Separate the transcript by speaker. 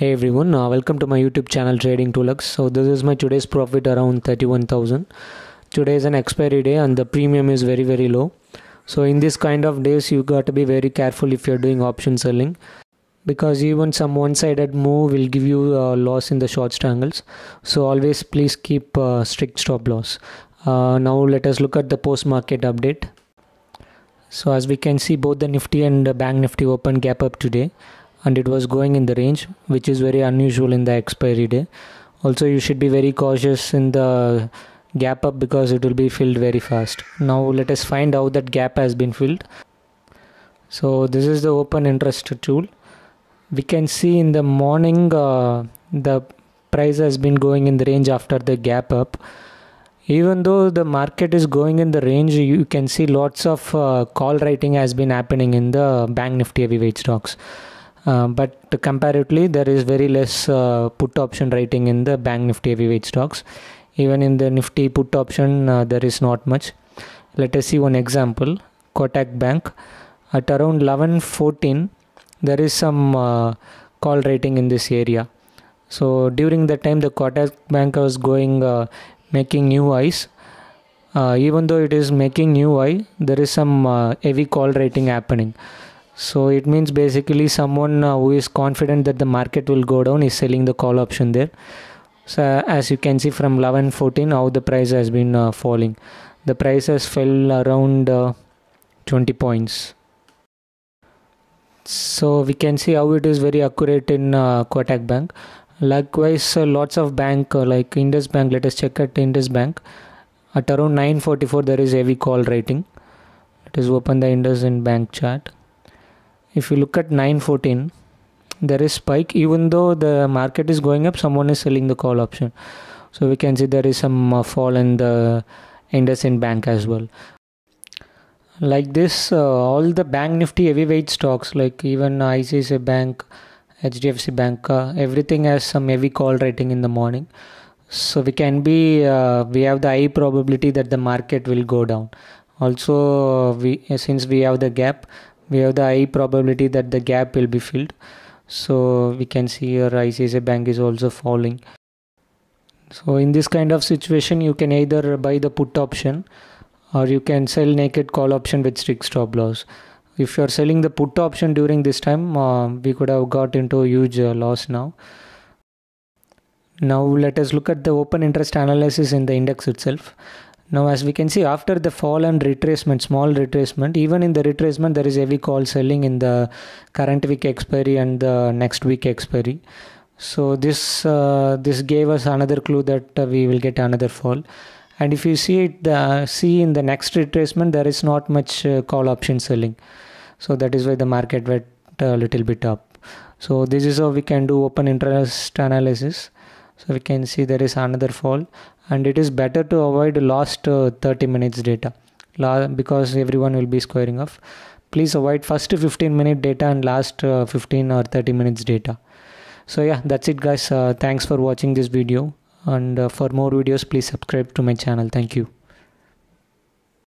Speaker 1: Hey everyone, uh, welcome to my YouTube channel Trading Tulux. So this is my today's profit around 31,000. Today is an expiry day and the premium is very very low. So in this kind of days you got to be very careful if you're doing option selling because even some one-sided move will give you a uh, loss in the short strangles. So always please keep uh, strict stop loss. Uh, now let us look at the post market update. So as we can see both the Nifty and the Bank Nifty open gap up today and it was going in the range which is very unusual in the expiry day also you should be very cautious in the gap up because it will be filled very fast now let us find out that gap has been filled so this is the open interest tool we can see in the morning uh, the price has been going in the range after the gap up even though the market is going in the range you can see lots of uh, call writing has been happening in the bank nifty heavyweight stocks uh, but comparatively, there is very less uh, put option writing in the bank Nifty heavyweight stocks. Even in the Nifty put option, uh, there is not much. Let us see one example: Kotak Bank. At around 11:14, there is some uh, call rating in this area. So during the time, the Kotak Bank was going uh, making new eyes. even though it is making new eyes, there is some heavy call rating happening so it means basically someone uh, who is confident that the market will go down is selling the call option there so as you can see from 11 14 how the price has been uh, falling the price has fell around uh, 20 points so we can see how it is very accurate in uh, Kotak Bank. Likewise, uh, lots of bank uh, like Indus Bank. Let us check at Indus Bank. At around 9:44, there is heavy call rating. Let us open the Indus in bank chart if you look at 914 there is spike even though the market is going up someone is selling the call option so we can see there is some uh, fall in the in Bank as well. Like this, uh, all the bank nifty heavyweight stocks like even ICICI Bank, HDFC Bank, uh, everything has some heavy call rating in the morning. So we can be uh, we have the high probability that the market will go down. Also, uh, we uh, since we have the gap, we have the high probability that the gap will be filled so we can see your ICICI bank is also falling so in this kind of situation you can either buy the put option or you can sell naked call option with strict stop loss if you are selling the put option during this time uh, we could have got into a huge uh, loss now now let us look at the open interest analysis in the index itself now as we can see after the fall and retracement, small retracement, even in the retracement there is heavy call selling in the current week expiry and the next week expiry. So this uh, this gave us another clue that uh, we will get another fall. And if you see it, the, see in the next retracement there is not much uh, call option selling. So that is why the market went a little bit up. So this is how we can do open interest analysis so we can see there is another fall and it is better to avoid last uh, 30 minutes data because everyone will be squaring off please avoid first 15 minute data and last uh, 15 or 30 minutes data so yeah that's it guys uh, thanks for watching this video and uh, for more videos please subscribe to my channel thank you